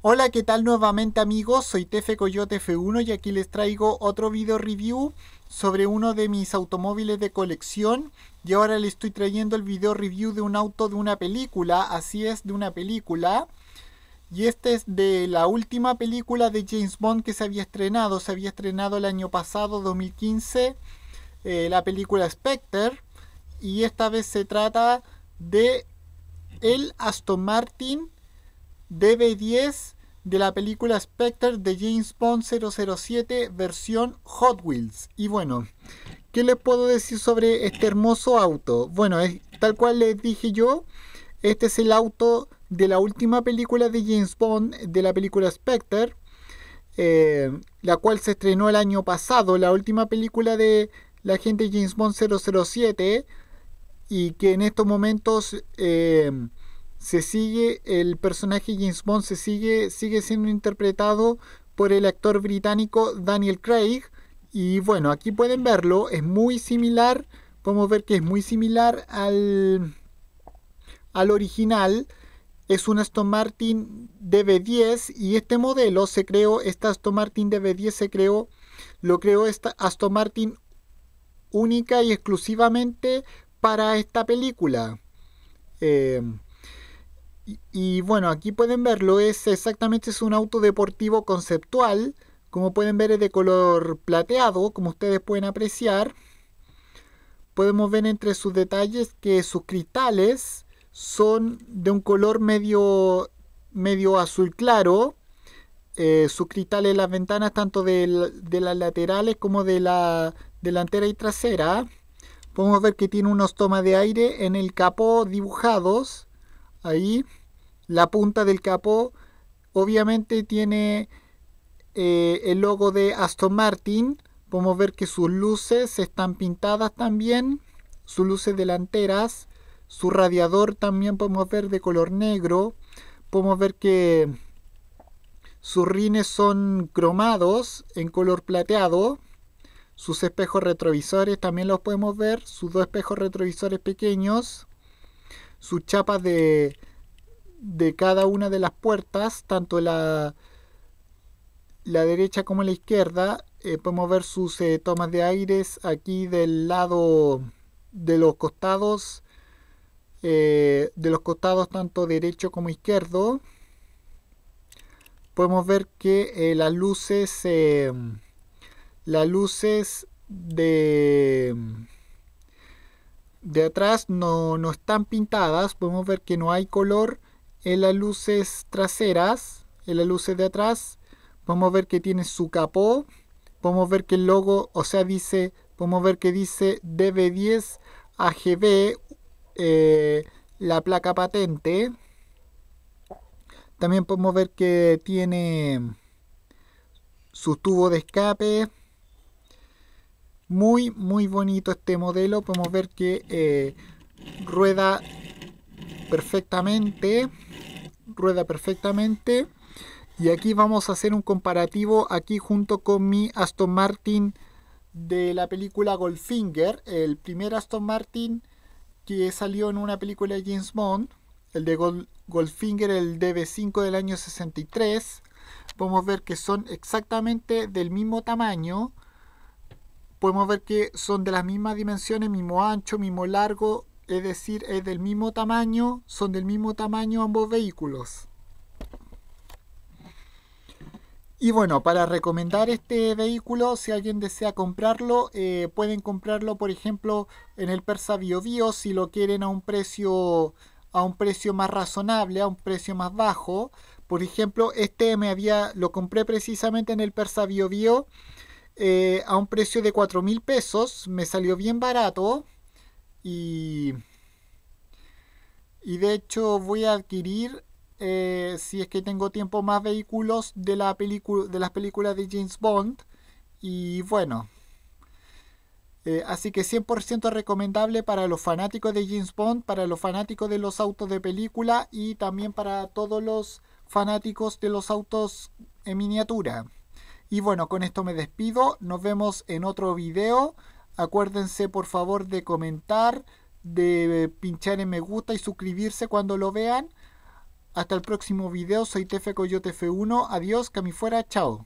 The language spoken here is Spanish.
Hola, ¿qué tal nuevamente amigos? Soy Tefe Coyote F1 y aquí les traigo otro video review sobre uno de mis automóviles de colección y ahora les estoy trayendo el video review de un auto de una película, así es, de una película. Y este es de la última película de James Bond que se había estrenado, se había estrenado el año pasado, 2015, eh, la película Spectre y esta vez se trata de el Aston Martin DB10 de la película Spectre de James Bond 007 versión Hot Wheels. Y bueno, ¿qué les puedo decir sobre este hermoso auto? Bueno, es, tal cual les dije yo, este es el auto de la última película de James Bond, de la película Spectre, eh, la cual se estrenó el año pasado, la última película de la gente James Bond 007, y que en estos momentos... Eh, se sigue, el personaje James Bond se sigue, sigue siendo interpretado por el actor británico Daniel Craig. Y bueno, aquí pueden verlo, es muy similar, podemos ver que es muy similar al, al original. Es un Aston Martin DB10 y este modelo se creó, esta Aston Martin DB10 se creó, lo creó esta Aston Martin única y exclusivamente para esta película. Eh, y, bueno, aquí pueden verlo, es exactamente es un auto deportivo conceptual. Como pueden ver es de color plateado, como ustedes pueden apreciar. Podemos ver entre sus detalles que sus cristales son de un color medio, azul claro. Eh, sus cristales en las ventanas tanto de, las laterales como de la delantera y trasera. Podemos ver que tiene unos tomas de aire en el capó dibujados Ahí la punta del capó obviamente tiene eh, el logo de Aston Martin. Podemos ver que sus luces están pintadas también, sus luces delanteras, su radiador también podemos ver de color negro. Podemos ver que sus rines son cromados en color plateado. Sus espejos retrovisores también los podemos ver, sus dos espejos retrovisores pequeños sus chapas de, de cada una de las puertas, tanto la, la derecha como la izquierda. Eh, podemos ver sus eh, tomas de aires aquí del lado de los costados, eh, de los costados tanto derecho como izquierdo. Podemos ver que las luces, las luces de de atrás no, no están pintadas, podemos ver que no hay color en las luces traseras, en las luces de atrás, podemos ver que tiene su capó, podemos ver que el logo, o sea, dice, podemos ver que dice DB10 AGB, eh, la placa patente. También podemos ver que tiene su tubo de escape, muy, muy bonito este modelo. Podemos ver que eh, rueda perfectamente. Rueda perfectamente. Y aquí vamos a hacer un comparativo aquí junto con mi Aston Martin de la película Goldfinger. El primer Aston Martin que salió en una película de James Bond. El de Goldfinger, el DB5 del año 63. Podemos ver que son exactamente del mismo tamaño podemos ver que son de las mismas dimensiones, mismo ancho, mismo largo, es decir, es del mismo tamaño, son del mismo tamaño ambos vehículos. Y bueno, para recomendar este vehículo, si alguien desea comprarlo, eh, pueden comprarlo, por ejemplo, en el Persa Bio, Bio si lo quieren a un precio a un precio más razonable, a un precio más bajo. Por ejemplo, este me había lo compré precisamente en el Persa Bio, Bio eh, a un precio de 4 mil pesos. Me salió bien barato. Y, y de hecho voy a adquirir, eh, si es que tengo tiempo, más vehículos de, la de las películas de James Bond. Y bueno. Eh, así que 100% recomendable para los fanáticos de James Bond, para los fanáticos de los autos de película y también para todos los fanáticos de los autos en miniatura. Y bueno, con esto me despido. Nos vemos en otro video. Acuérdense por favor de comentar, de pinchar en me gusta y suscribirse cuando lo vean. Hasta el próximo video. Soy Tefe Coyote F1. Adiós, que fuera. Chao.